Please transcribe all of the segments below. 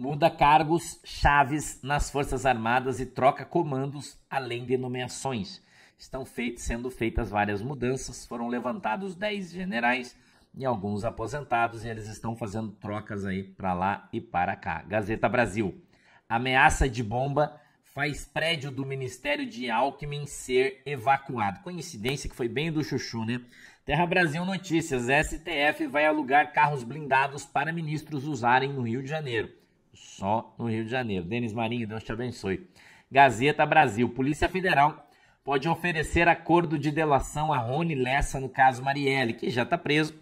muda cargos chaves nas Forças Armadas e troca comandos, além de nomeações. Estão feitos, sendo feitas várias mudanças, foram levantados 10 generais e alguns aposentados, e eles estão fazendo trocas aí para lá e para cá. Gazeta Brasil. Ameaça de bomba faz prédio do Ministério de Alckmin ser evacuado. Coincidência que foi bem do chuchu, né? Terra Brasil Notícias. STF vai alugar carros blindados para ministros usarem no Rio de Janeiro só no Rio de Janeiro. Denis Marinho, Deus te abençoe. Gazeta Brasil, Polícia Federal pode oferecer acordo de delação a Rony Lessa no caso Marielle, que já está preso.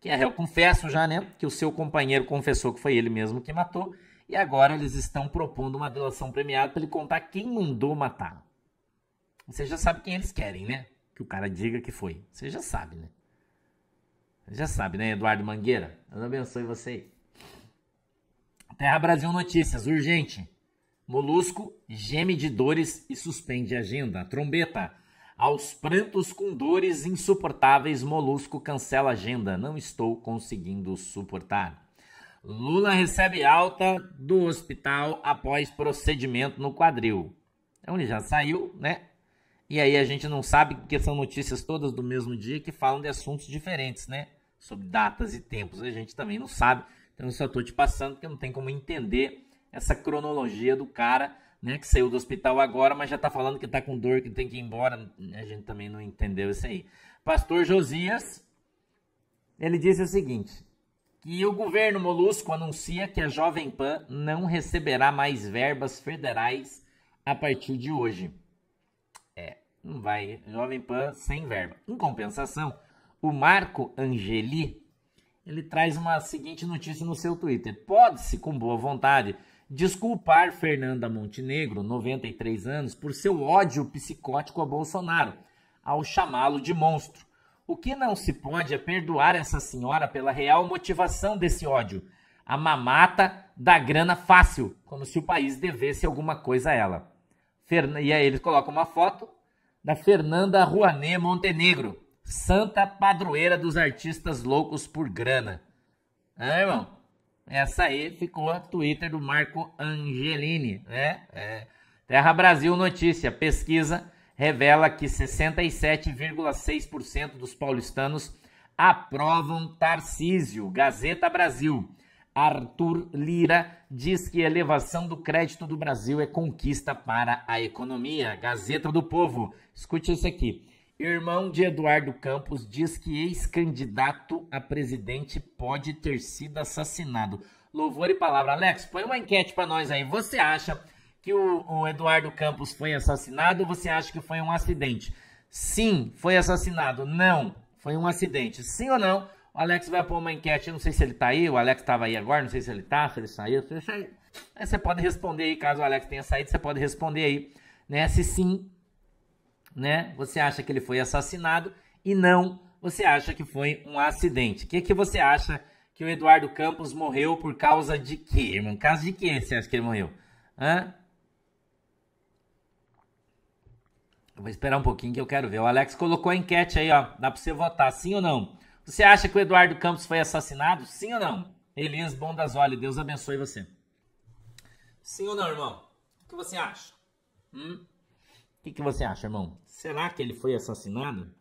Que é, eu confesso já, né, que o seu companheiro confessou que foi ele mesmo que matou. E agora eles estão propondo uma delação premiada para ele contar quem mandou matar. Você já sabe quem eles querem, né? Que o cara diga que foi. Você já sabe, né? Você já sabe, né, Eduardo Mangueira? Deus abençoe aí. Terra Brasil Notícias, urgente. Molusco geme de dores e suspende agenda. Trombeta. Aos prantos com dores insuportáveis, Molusco cancela agenda. Não estou conseguindo suportar. Lula recebe alta do hospital após procedimento no quadril. é então, onde já saiu, né? E aí a gente não sabe porque são notícias todas do mesmo dia que falam de assuntos diferentes, né? Sobre datas e tempos. A gente também não sabe então só estou te passando porque não tem como entender essa cronologia do cara, né? Que saiu do hospital agora, mas já está falando que está com dor, que tem que ir embora. Né, a gente também não entendeu isso aí. Pastor Josias, ele disse o seguinte: que o governo molusco anuncia que a Jovem Pan não receberá mais verbas federais a partir de hoje. É, não vai. Jovem Pan sem verba. Em compensação, o Marco Angeli, ele traz uma seguinte notícia no seu Twitter. Pode-se, com boa vontade, desculpar Fernanda Montenegro, 93 anos, por seu ódio psicótico a Bolsonaro, ao chamá-lo de monstro. O que não se pode é perdoar essa senhora pela real motivação desse ódio, a mamata da grana fácil, como se o país devesse alguma coisa a ela. Fern... E aí ele coloca uma foto da Fernanda Rouanet Montenegro, santa padroeira dos artistas loucos por grana. É, irmão? Essa aí ficou a Twitter do Marco Angelini, né? É. Terra Brasil Notícia, pesquisa revela que 67,6% dos paulistanos aprovam Tarcísio. Gazeta Brasil. Arthur Lira diz que a elevação do crédito do Brasil é conquista para a economia. Gazeta do Povo. Escute isso aqui. Irmão de Eduardo Campos diz que ex-candidato a presidente pode ter sido assassinado. Louvor e palavra. Alex, põe uma enquete para nós aí. Você acha que o, o, Eduardo Campos foi assassinado ou você acha que foi um acidente? Sim, foi assassinado. Não, foi um acidente. Sim ou não? O Alex vai pôr uma enquete. Eu não sei se ele tá aí. O Alex estava aí agora. Não sei se ele tá, se ele saiu. Se ele saiu. Aí você pode responder aí. Caso o Alex tenha saído, você pode responder aí. Né? Se sim né? Você acha que ele foi assassinado e não, você acha que foi um acidente. O que, que você acha que o Eduardo Campos morreu por causa de quê, irmão? Por causa de quê você acha que ele morreu? Hã? Eu vou esperar um pouquinho que eu quero ver. O Alex colocou a enquete aí, ó. Dá para você votar sim ou não. Você acha que o Eduardo Campos foi assassinado? Sim ou não? Elias Bondasoli, Deus abençoe você. Sim ou não, irmão? O que você acha? Hum? O que, que você acha, irmão? Será que ele foi assassinado?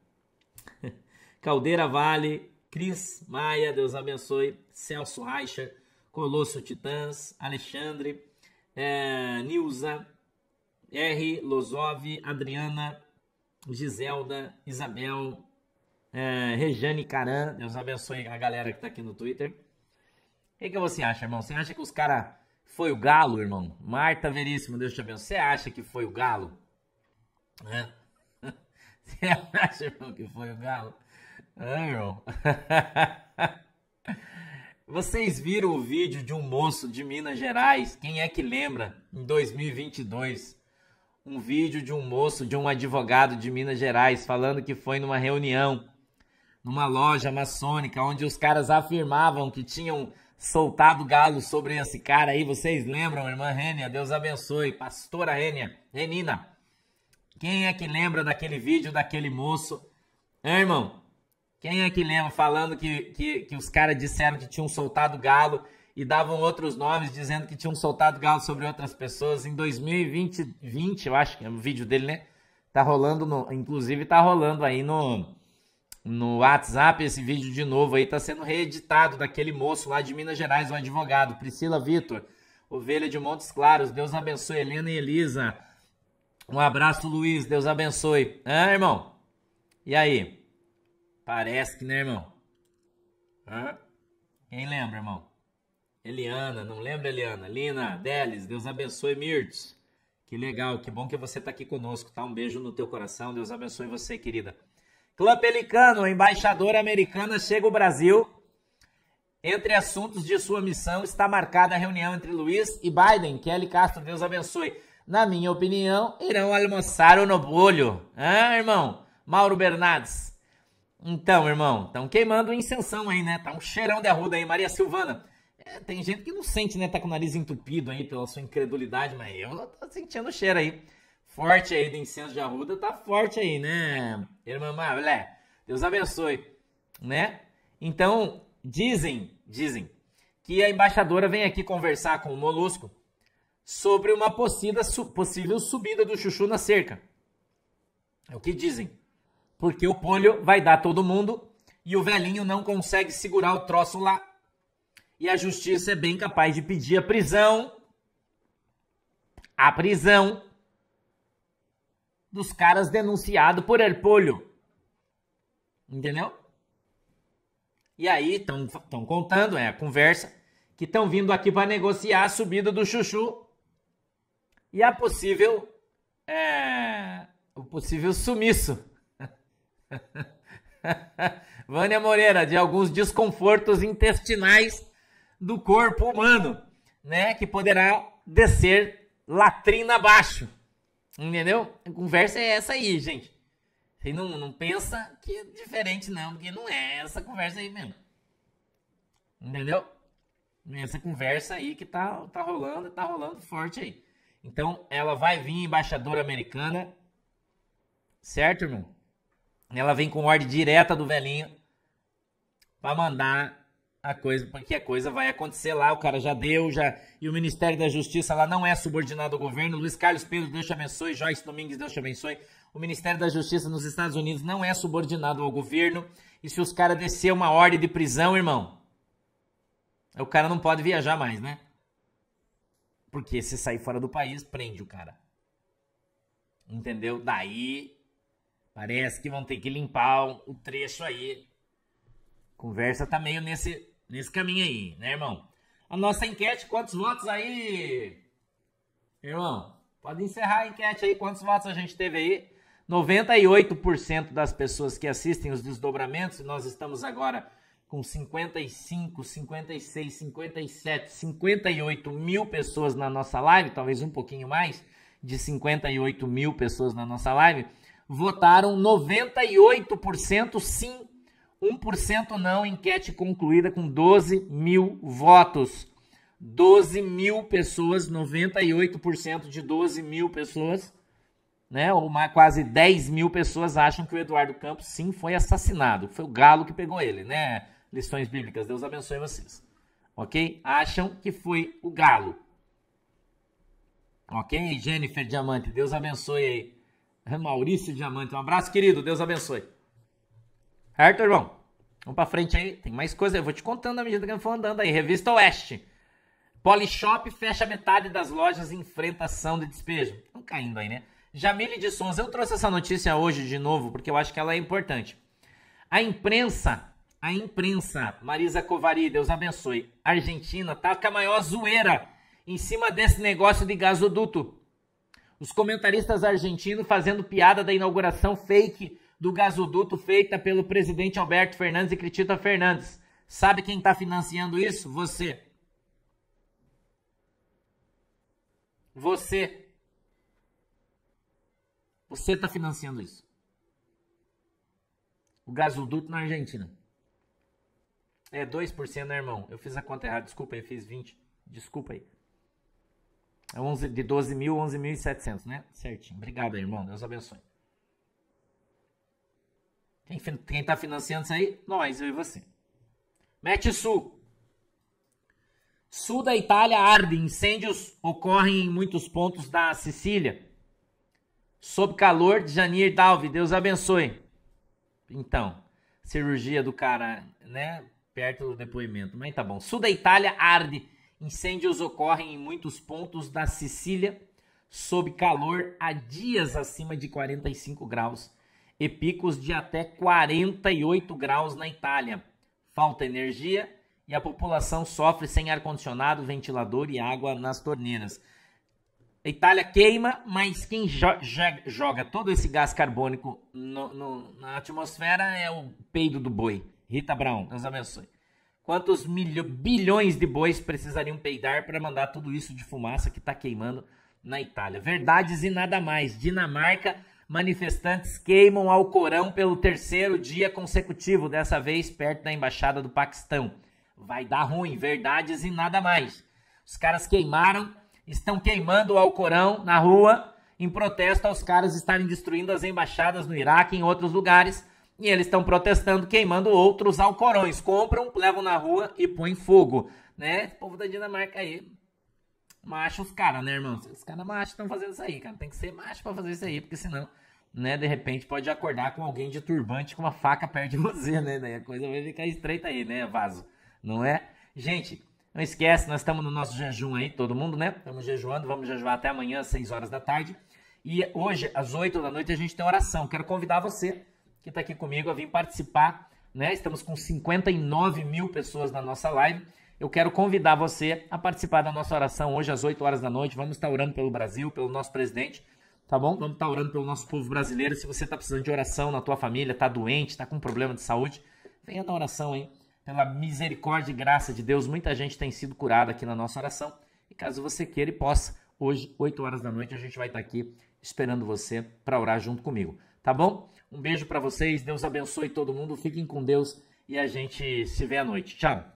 Caldeira Vale, Cris Maia, Deus abençoe, Celso Raixa, Colosso Titãs, Alexandre, é, Nilza, R. Lozov, Adriana, Giselda, Isabel, é, Rejane Caran, Deus abençoe a galera que tá aqui no Twitter. O que, que você acha, irmão? Você acha que os caras foi o galo, irmão? Marta Veríssimo, Deus te abençoe. Você acha que foi o galo? É. Você acha, irmão, que foi o galo? É, irmão. Vocês viram o vídeo de um moço de Minas Gerais? Quem é que lembra? Em 2022. Um vídeo de um moço, de um advogado de Minas Gerais, falando que foi numa reunião, numa loja maçônica, onde os caras afirmavam que tinham soltado galo sobre esse cara aí. Vocês lembram, irmã Rênia? Deus abençoe. Pastora Rênia, Renina. Quem é que lembra daquele vídeo daquele moço? Hein, irmão? Quem é que lembra falando que, que, que os caras disseram que tinham soltado galo e davam outros nomes dizendo que tinham soltado galo sobre outras pessoas em 2020, 20, eu acho que é o vídeo dele, né? Tá rolando, no, inclusive tá rolando aí no, no WhatsApp esse vídeo de novo aí, tá sendo reeditado daquele moço lá de Minas Gerais, o um advogado, Priscila Vitor, ovelha de Montes Claros, Deus abençoe Helena e Elisa. Um abraço, Luiz. Deus abençoe. Ah, irmão? E aí? Parece que, né, irmão? Hã? Quem lembra, irmão? Eliana, não lembra, Eliana? Lina, Delis, Deus abençoe, Mirtz. Que legal, que bom que você está aqui conosco, tá? Um beijo no teu coração, Deus abençoe você, querida. Clã Pelicano, embaixadora americana, chega ao Brasil. Entre assuntos de sua missão está marcada a reunião entre Luiz e Biden. Kelly Castro, Deus abençoe na minha opinião, irão almoçar o bolho, Ah, irmão? Mauro Bernardes. Então, irmão, estão queimando incensão aí, né? Tá um cheirão de arruda aí, Maria Silvana. É, tem gente que não sente, né? Tá com o nariz entupido aí pela sua incredulidade, mas eu não tô sentindo o cheiro aí. Forte aí do incenso de arruda, tá forte aí, né? Irmã Marlé, Deus abençoe, né? Então, dizem, dizem, que a embaixadora vem aqui conversar com o Molusco sobre uma possível subida do Chuchu na cerca. É o que dizem. Porque o polho vai dar todo mundo e o velhinho não consegue segurar o troço lá. E a justiça é bem capaz de pedir a prisão. A prisão dos caras denunciados por Erpolho. Entendeu? E aí estão contando, é a conversa, que estão vindo aqui para negociar a subida do Chuchu e a possível é, o possível sumiço. Vânia Moreira, de alguns desconfortos intestinais do corpo humano, né? Que poderá descer latrina abaixo. Entendeu? A conversa é essa aí, gente. Você não, não pensa que é diferente, não, porque não é essa conversa aí mesmo. Entendeu? Essa conversa aí que tá, tá rolando, tá rolando forte aí. Então, ela vai vir embaixadora americana, certo, irmão? Ela vem com ordem direta do velhinho para mandar a coisa, porque a coisa vai acontecer lá, o cara já deu, já. E o Ministério da Justiça lá não é subordinado ao governo. Luiz Carlos Pedro, Deus te abençoe. Joyce Domingues, Deus te abençoe. O Ministério da Justiça nos Estados Unidos não é subordinado ao governo. E se os caras descer uma ordem de prisão, irmão, o cara não pode viajar mais, né? Porque se sair fora do país, prende o cara. Entendeu? Daí parece que vão ter que limpar o trecho aí. Conversa tá meio nesse, nesse caminho aí, né, irmão? A nossa enquete, quantos votos aí? Irmão, pode encerrar a enquete aí. Quantos votos a gente teve aí? 98% das pessoas que assistem os desdobramentos, e nós estamos agora com 55, 56, 57, 58 mil pessoas na nossa live, talvez um pouquinho mais, de 58 mil pessoas na nossa live, votaram 98% sim, 1% não, enquete concluída com 12 mil votos. 12 mil pessoas, 98% de 12 mil pessoas, né? Ou uma, quase 10 mil pessoas acham que o Eduardo Campos sim foi assassinado. Foi o galo que pegou ele, né? lições bíblicas. Deus abençoe vocês. Ok? Acham que foi o galo. Ok? Jennifer Diamante, Deus abençoe aí. Maurício Diamante, um abraço, querido. Deus abençoe. Certo, irmão? Vamos pra frente aí. Tem mais coisa. Eu vou te contando à medida que eu for andando aí. Revista Oeste. Polishop fecha metade das lojas e enfrenta ação de despejo. Estão caindo aí, né? Jamile de Sons, eu trouxe essa notícia hoje de novo porque eu acho que ela é importante. A imprensa a imprensa, Marisa Covari, Deus abençoe. Argentina tá com a maior zoeira em cima desse negócio de gasoduto. Os comentaristas argentinos fazendo piada da inauguração fake do gasoduto feita pelo presidente Alberto Fernandes e Critita Fernandes. Sabe quem está financiando isso? Você. Você. Você está financiando isso. O gasoduto na Argentina. É 2%, né, irmão? Eu fiz a conta errada. Desculpa aí, fiz 20. Desculpa aí. É 11, de 12 mil, 11.700, né? Certinho. Obrigado aí, irmão. Deus abençoe. Quem, quem tá financiando isso aí? Nós, eu e você. Mete Sul. Sul da Itália arde. Incêndios ocorrem em muitos pontos da Sicília. Sob calor Janir Dalvi. Deus abençoe. Então, cirurgia do cara, né? perto do depoimento. Mas tá bom. Sul da Itália arde. Incêndios ocorrem em muitos pontos da Sicília, sob calor a dias acima de 45 graus e picos de até 48 graus na Itália. Falta energia e a população sofre sem ar-condicionado, ventilador e água nas torneiras. A Itália queima, mas quem jo joga todo esse gás carbônico no, no, na atmosfera é o peido do boi. Rita Brown, Deus abençoe. Quantos milho, bilhões de bois precisariam peidar para mandar tudo isso de fumaça que está queimando na Itália? Verdades e nada mais. Dinamarca, manifestantes queimam Alcorão pelo terceiro dia consecutivo, dessa vez perto da embaixada do Paquistão. Vai dar ruim, verdades e nada mais. Os caras queimaram, estão queimando o Alcorão na rua em protesto aos caras estarem destruindo as embaixadas no Iraque e em outros lugares e eles estão protestando, queimando outros alcorões. Compram, levam na rua e põem fogo, né? Esse povo da Dinamarca aí, macho os caras, né, irmão? Os caras machos estão fazendo isso aí, cara. Tem que ser macho para fazer isso aí, porque senão, né, de repente pode acordar com alguém de turbante com uma faca perto de você, né? Daí a coisa vai ficar estreita aí, né, vaso? Não é? Gente, não esquece, nós estamos no nosso jejum aí, todo mundo, né? Estamos jejuando, vamos jejuar até amanhã, às 6 horas da tarde. E hoje, às 8 da noite, a gente tem oração. Quero convidar você que está aqui comigo a vir participar. Né? Estamos com 59 mil pessoas na nossa live. Eu quero convidar você a participar da nossa oração hoje às 8 horas da noite. Vamos estar orando pelo Brasil, pelo nosso presidente, tá bom? Vamos estar orando pelo nosso povo brasileiro. Se você está precisando de oração na tua família, está doente, está com problema de saúde, venha na oração, hein? Pela misericórdia e graça de Deus, muita gente tem sido curada aqui na nossa oração. E caso você queira e possa, hoje, 8 horas da noite, a gente vai estar aqui esperando você para orar junto comigo, tá bom? Um beijo para vocês, Deus abençoe todo mundo, fiquem com Deus e a gente se vê à noite. Tchau.